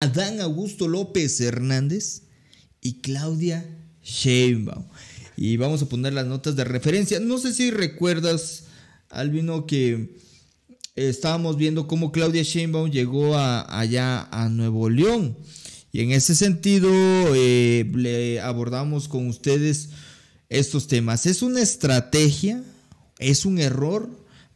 Adán Augusto López Hernández y Claudia Sheinbaum. Y vamos a poner las notas de referencia. No sé si recuerdas, Albino, que estábamos viendo cómo Claudia Sheinbaum llegó a, allá a Nuevo León. Y en ese sentido eh, le abordamos con ustedes estos temas. ¿Es una estrategia? ¿Es un error?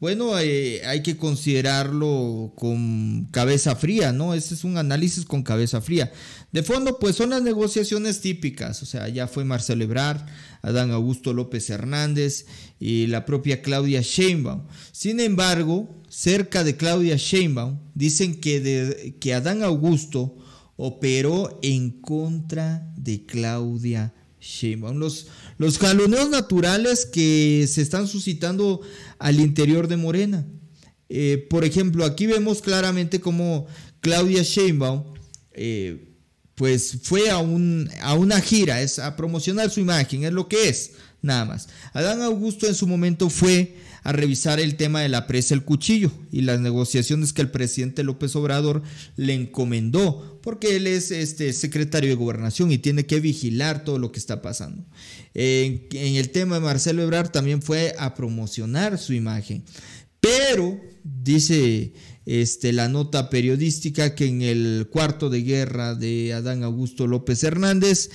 bueno, eh, hay que considerarlo con cabeza fría, ¿no? Ese es un análisis con cabeza fría. De fondo, pues son las negociaciones típicas, o sea, ya fue Marcelo Ebrard, Adán Augusto López Hernández y la propia Claudia Sheinbaum. Sin embargo, cerca de Claudia Sheinbaum, dicen que, que Adán Augusto operó en contra de Claudia los, los jaloneos naturales que se están suscitando al interior de Morena. Eh, por ejemplo, aquí vemos claramente cómo Claudia Sheinbaum eh, pues fue a, a una gira, es a promocionar su imagen, es lo que es, nada más. Adán Augusto en su momento fue a revisar el tema de la presa El Cuchillo y las negociaciones que el presidente López Obrador le encomendó, porque él es este, secretario de gobernación y tiene que vigilar todo lo que está pasando. En, el tema de Marcelo Ebrard también fue a promocionar su imagen, pero dice este, la nota periodística que en el cuarto de guerra de Adán Augusto López Hernández,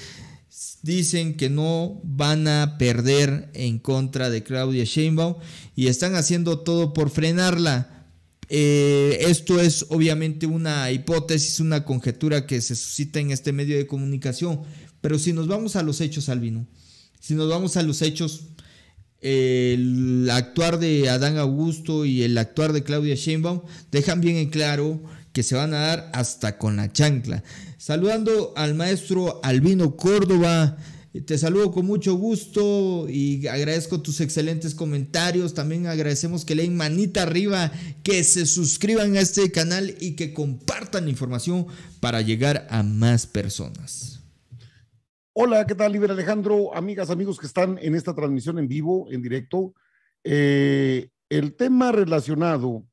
dicen que no van a perder en contra de Claudia Sheinbaum y están haciendo todo por frenarla. Eh, esto es obviamente una hipótesis, una conjetura que se suscita en este medio de comunicación, pero si nos vamos a los hechos, Albino, si nos vamos a los hechos, el actuar de Adán Augusto y el actuar de Claudia Sheinbaum dejan bien en claro que se van a dar hasta con la chancla. Saludando al maestro Albino Córdoba. Te saludo con mucho gusto y agradezco tus excelentes comentarios. También agradecemos que leen manita arriba, que se suscriban a este canal y que compartan información para llegar a más personas. Hola, ¿qué tal, Libre Alejandro? Amigas, amigos que están en esta transmisión en vivo, en directo. Eh, el tema relacionado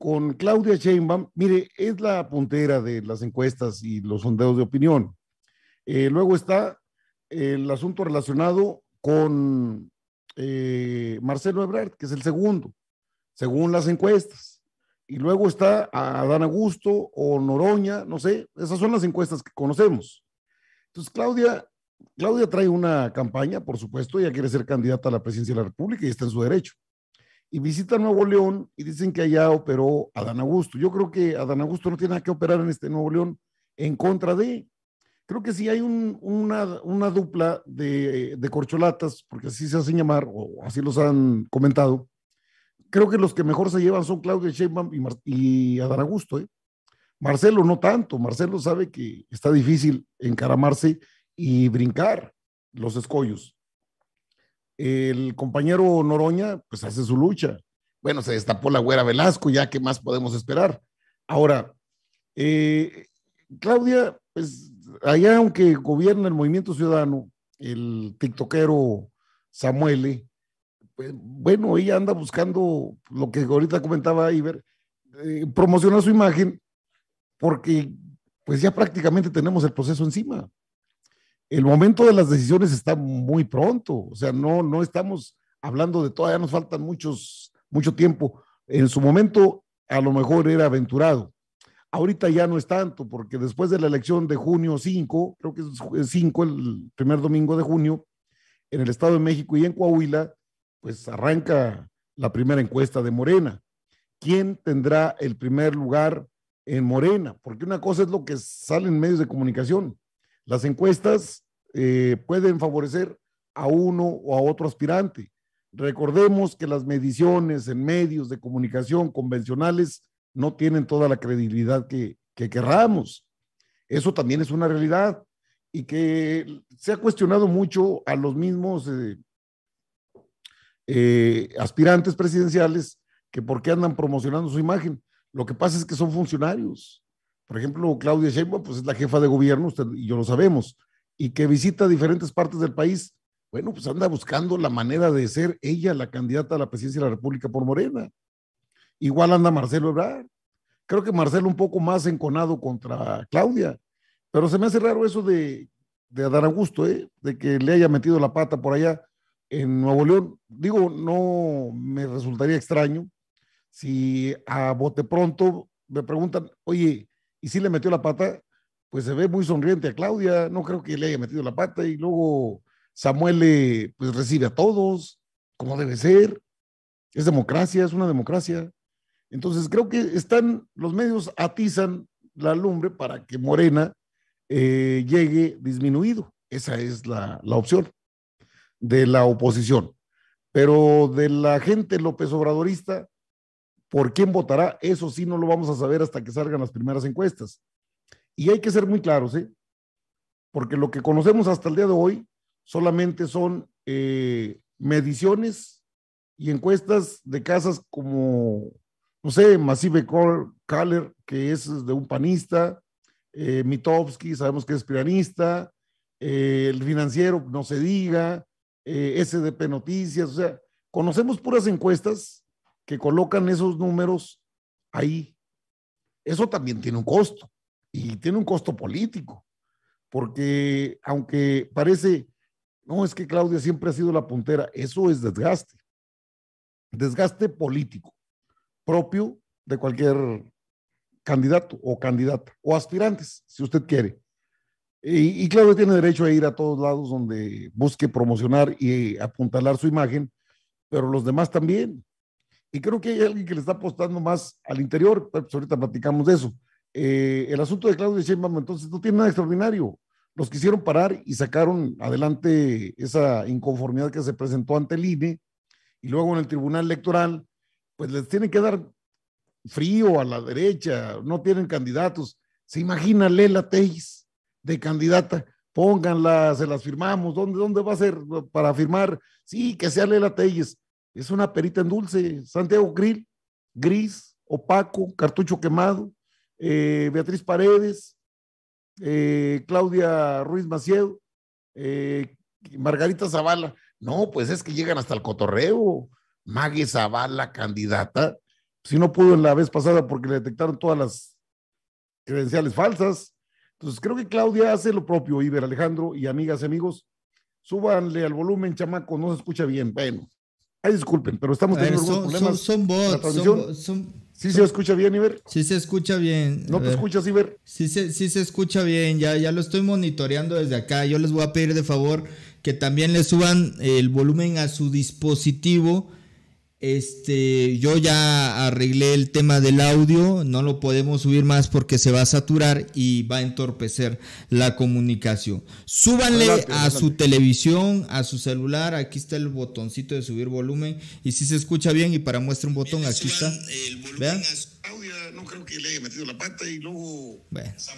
con Claudia Sheinbaum, mire, es la puntera de las encuestas y los sondeos de opinión. Eh, luego está el asunto relacionado con eh, Marcelo Ebrard, que es el segundo, según las encuestas. Y luego está Adán Augusto o Noroña, no sé, esas son las encuestas que conocemos. Entonces, Claudia, Claudia trae una campaña, por supuesto, ya quiere ser candidata a la presidencia de la República y está en su derecho y visitan Nuevo León y dicen que allá operó Adán Augusto. Yo creo que Adán Augusto no tiene nada que operar en este Nuevo León en contra de. Creo que sí hay una, dupla de, corcholatas, porque así se hacen llamar, o así los han comentado. Creo que los que mejor se llevan son Claudia Sheinbaum y, y Adán Augusto. ¿eh? Marcelo no tanto. Marcelo sabe que está difícil encaramarse y brincar los escollos. El compañero Noroña, pues hace su lucha. Bueno, se destapó la güera Velasco, ya qué más podemos esperar. Ahora, eh, Claudia, pues allá aunque gobierna el movimiento ciudadano, el tiktokero Samuele, pues, bueno, ella anda buscando lo que ahorita comentaba Iber, eh, promocionar su imagen, porque pues ya prácticamente tenemos el proceso encima el momento de las decisiones está muy pronto, o sea, no, no estamos hablando de todavía nos faltan muchos, mucho tiempo. En su momento a lo mejor era aventurado. Ahorita ya no es tanto, porque después de la elección de junio 5, creo que es 5, el primer domingo de junio, en el Estado de México y en Coahuila, pues arranca la primera encuesta de Morena. ¿Quién tendrá el primer lugar en Morena? Porque una cosa es lo que sale en medios de comunicación. Las encuestas eh, pueden favorecer a uno o a otro aspirante. Recordemos que las mediciones en medios de comunicación convencionales no tienen toda la credibilidad que, que querramos. Eso también es una realidad y que se ha cuestionado mucho a los mismos eh, eh, aspirantes presidenciales que por qué andan promocionando su imagen. Lo que pasa es que son funcionarios. Por ejemplo, Claudia Sheinbaum, pues es la jefa de gobierno, usted y yo lo sabemos y que visita diferentes partes del país, bueno, pues anda buscando la manera de ser ella la candidata a la presidencia de la República por Morena. Igual anda Marcelo Ebrard. Creo que Marcelo un poco más enconado contra Claudia, pero se me hace raro eso de, dar a gusto, ¿eh? de que le haya metido la pata por allá en Nuevo León. Digo, no me resultaría extraño si a bote pronto me preguntan, oye, ¿y si le metió la pata? pues se ve muy sonriente a Claudia, no creo que le haya metido la pata y luego Samuel pues recibe a todos, como debe ser, es democracia, es una democracia. Entonces creo que están, los medios atizan la lumbre para que Morena eh, llegue disminuido. Esa es la, la opción de la oposición. Pero de la gente López Obradorista, ¿por quién votará? Eso sí no lo vamos a saber hasta que salgan las primeras encuestas. Y hay que ser muy claros, ¿eh? porque lo que conocemos hasta el día de hoy solamente son eh, mediciones y encuestas de casas como, no sé, Massive Caller, que es de un panista, eh, Mitowski, sabemos que es piranista, eh, el financiero, no se diga, eh, SDP Noticias, o sea, conocemos puras encuestas que colocan esos números ahí. Eso también tiene un costo y tiene un costo político, porque aunque parece, no, es que Claudia siempre ha sido la puntera, eso es desgaste, desgaste político propio de cualquier candidato o candidata o aspirantes, si usted quiere. Y, Claudia tiene derecho a ir a todos lados donde busque promocionar y apuntalar su imagen, pero los demás también. Y creo que hay alguien que le está apostando más al interior, pues ahorita platicamos de eso eh, el asunto de Claudio Sheinbaum entonces no tiene nada extraordinario. Los quisieron parar y sacaron adelante esa inconformidad que se presentó ante el INE y luego en el Tribunal Electoral, pues les tienen que dar frío a la derecha, no tienen candidatos. Se imagina Lela Teis de candidata, pónganla, se las firmamos, ¿dónde, dónde va a ser para firmar? Sí, que sea Lela Teis. Es una perita en dulce, Santiago Grill, gris, opaco, cartucho quemado eh, Beatriz Paredes, eh, Claudia Ruiz Maciel, eh, Margarita Zavala. No, pues es que llegan hasta el cotorreo. Maggie Zavala, candidata. Si no pudo la vez pasada porque le detectaron todas las credenciales falsas. Entonces creo que Claudia hace lo propio, Iber Alejandro y amigas y amigos. Súbanle al volumen, chamaco, no se escucha bien. Bueno, ahí disculpen, pero estamos teniendo algunos problemas. Son, bots, son, ¿Sí se escucha bien, Iber? Sí se escucha bien. ¿No te escuchas, Iber? Sí se, sí se escucha bien, ya, ya lo estoy monitoreando desde acá. Yo les voy a pedir de favor que también le suban el volumen a su dispositivo este, yo ya arreglé el tema del audio, no lo podemos subir más porque se va a saturar y va a entorpecer la comunicación. Súbanle a su televisión, a su celular, aquí está el botoncito de subir volumen y si se escucha bien y para muestra un botón aquí está. El ¿Vean? no creo que le haya metido la pata y luego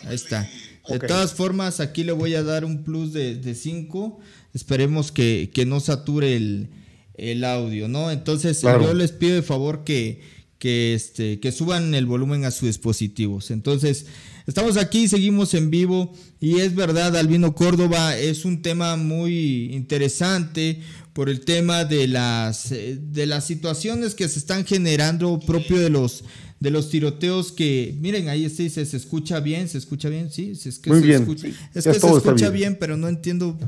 ahí está. De todas formas, aquí le voy a dar un plus de 5. Esperemos que no sature el el audio, ¿no? Entonces yo les pido de favor que, que, este, que suban el volumen a sus dispositivos. Entonces, estamos aquí, seguimos en vivo y es verdad, Albino Córdoba es un tema muy interesante por el tema de las, eh, de las situaciones que se están generando propio de los de los tiroteos que, miren, ahí se dice, se escucha bien, se escucha bien, sí, es que se escucha, es que se escucha bien. pero no entiendo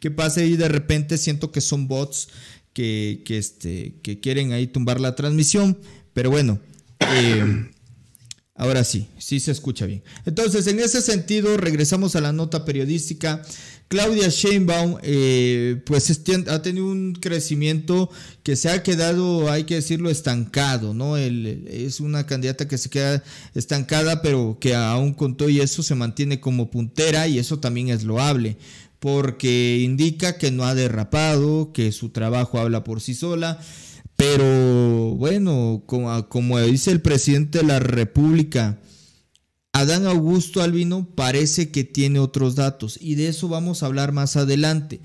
qué, pasa y de repente siento que son bots que, este, que quieren ahí tumbar la transmisión, pero bueno. Eh, ahora sí, sí se escucha bien. Entonces, en ese sentido, regresamos a la nota periodística Claudia Sheinbaum eh, pues ha tenido un crecimiento que se ha quedado, hay que decirlo, estancado, ¿no? es una candidata que se queda estancada, pero que aún con todo y eso se mantiene como puntera y eso también es loable porque indica que no ha derrapado, que su trabajo habla por sí sola, pero bueno, como, como dice el presidente de la República, Adán Augusto Albino parece que tiene otros datos y de eso vamos a hablar más adelante.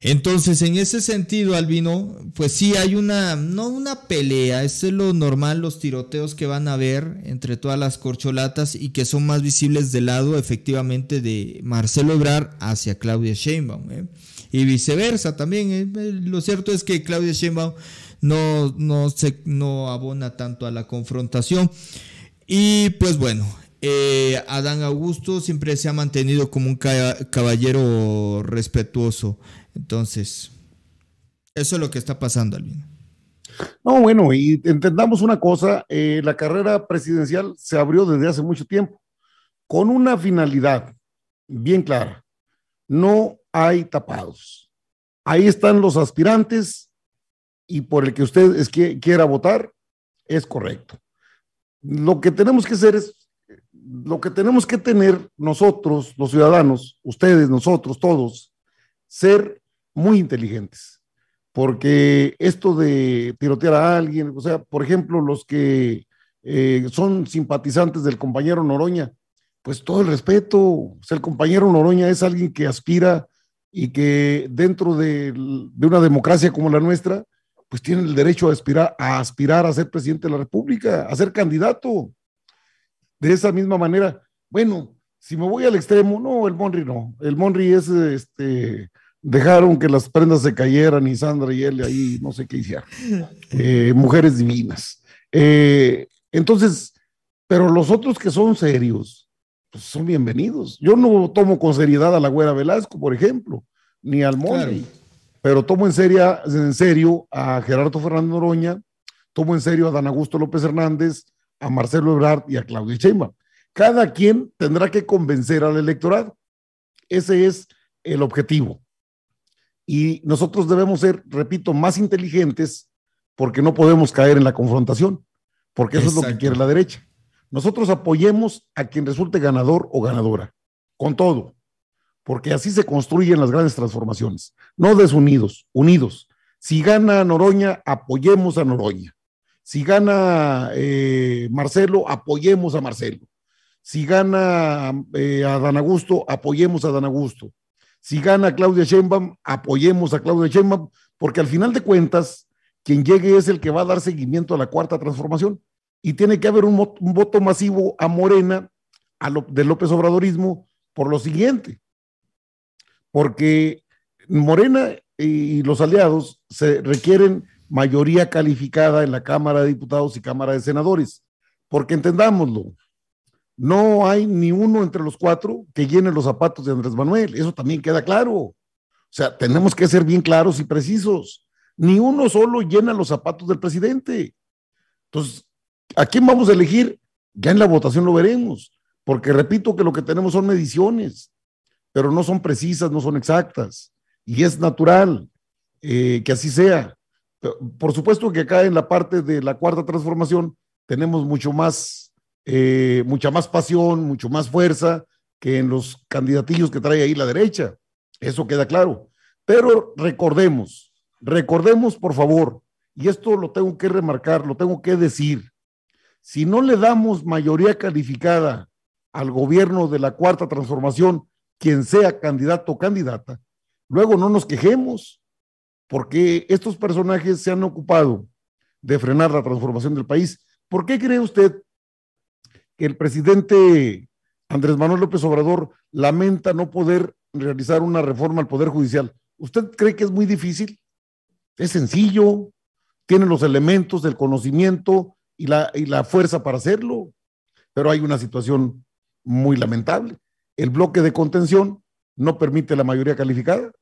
Entonces, en ese sentido, Albino, pues sí hay una, no una pelea, es lo normal, los tiroteos que van a haber entre todas las corcholatas y que son más visibles del lado, efectivamente, de Marcelo Ebrard hacia Claudia Sheinbaum, ¿eh? y viceversa también. ¿eh? Lo cierto es que Claudia Sheinbaum no, no, se, no abona tanto a la confrontación. Y pues bueno, eh, Adán Augusto siempre se ha mantenido como un caballero respetuoso. Entonces, eso es lo que está pasando, Albino. No, bueno, y entendamos una cosa, eh, la carrera presidencial se abrió desde hace mucho tiempo, con una finalidad bien clara. No hay tapados. Ahí están los aspirantes y por el que usted quiera votar, es correcto. Lo que tenemos que hacer es lo que tenemos que tener nosotros, los ciudadanos, ustedes, nosotros, todos, ser muy inteligentes. Porque esto de tirotear a alguien, o sea, por ejemplo, los que eh, son simpatizantes del compañero Noroña, pues todo el respeto. O sea, el compañero Noroña es alguien que aspira y que dentro de, una democracia como la nuestra, pues tiene el derecho a aspirar, a aspirar a ser presidente de la República, a ser candidato de esa misma manera. Bueno, si me voy al extremo, no, el Monry no. El Monry es, este, dejaron que las prendas se cayeran y Sandra y él ahí no sé qué hicieron. Eh, mujeres divinas. Eh, entonces, pero los otros que son serios, pues son bienvenidos. Yo no tomo con seriedad a la güera Velasco, por ejemplo, ni al Monry Pero tomo en, en serio a Gerardo Fernando Oroña, tomo en serio a Dan Augusto López Hernández, a Marcelo Ebrard y a Claudia Sheinbaum. Cada quien tendrá que convencer al electorado. Ese es el objetivo. Y nosotros debemos ser, repito, más inteligentes porque no podemos caer en la confrontación, porque eso es lo que quiere la derecha. Nosotros apoyemos a quien resulte ganador o ganadora, con todo, porque así se construyen las grandes transformaciones, no desunidos, unidos. Si gana Noroña, apoyemos a Noroña. Si gana eh, Marcelo, apoyemos a Marcelo. Si gana eh, a Dan Augusto, apoyemos a Dan Augusto. Si gana Claudia Sheinbaum, apoyemos a Claudia Sheinbaum, porque al final de cuentas, quien llegue es el que va a dar seguimiento a la cuarta transformación. Y tiene que haber un, un voto masivo a Morena, a lo, de López Obradorismo, por lo siguiente. Porque Morena y los aliados se requieren mayoría calificada en la Cámara de Diputados y Cámara de Senadores. Porque entendámoslo, no hay ni uno entre los cuatro que llene los zapatos de Andrés Manuel. Eso también queda claro. O sea, tenemos que ser bien claros y precisos. Ni uno solo llena los zapatos del presidente. Entonces, ¿a quién vamos a elegir? Ya en la votación lo veremos. Porque repito que lo que tenemos son mediciones, pero no son precisas, no son exactas. Y es natural eh, que así sea. Por supuesto que acá en la parte de la cuarta transformación tenemos mucho más, eh, mucha más pasión, mucho más fuerza que en los candidatillos que trae ahí la derecha. Eso queda claro. Pero recordemos, recordemos por favor, y esto lo tengo que remarcar, lo tengo que decir, si no le damos mayoría calificada al gobierno de la cuarta transformación, quien sea candidato o candidata, luego no nos quejemos porque estos personajes se han ocupado de frenar la transformación del país. ¿Por qué cree usted que el presidente Andrés Manuel López Obrador lamenta no poder realizar una reforma al Poder Judicial? ¿Usted cree que es muy difícil? ¿Es sencillo? ¿Tiene los elementos, el conocimiento y la, y la fuerza para hacerlo? Pero hay una situación muy lamentable. El bloque de contención no permite la mayoría calificada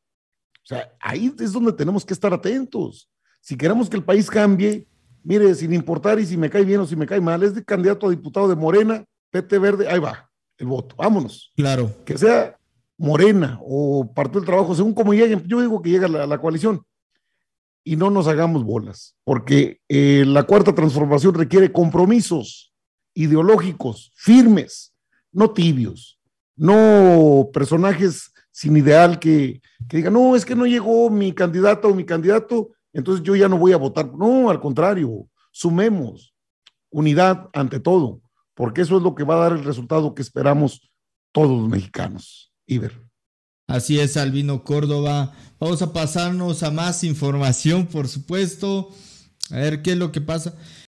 o sea, ahí es donde tenemos que estar atentos. Si queremos que el país cambie, mire, sin importar y si me cae bien o si me cae mal, es de candidato a diputado de Morena, PT Verde, ahí va el voto, vámonos. Claro. Que sea Morena o Partido del Trabajo, según como lleguen, yo digo que llega la, la coalición. Y no nos hagamos bolas, porque eh, la cuarta transformación requiere compromisos ideológicos firmes, no tibios, no personajes sin ideal que, que diga, no, es que no llegó mi candidato o mi candidato, entonces yo ya no voy a votar. No, al contrario, sumemos unidad ante todo, porque eso es lo que va a dar el resultado que esperamos todos los mexicanos. Iber. Así es, Albino Córdoba. Vamos a pasarnos a más información, por supuesto. A ver qué es lo que pasa.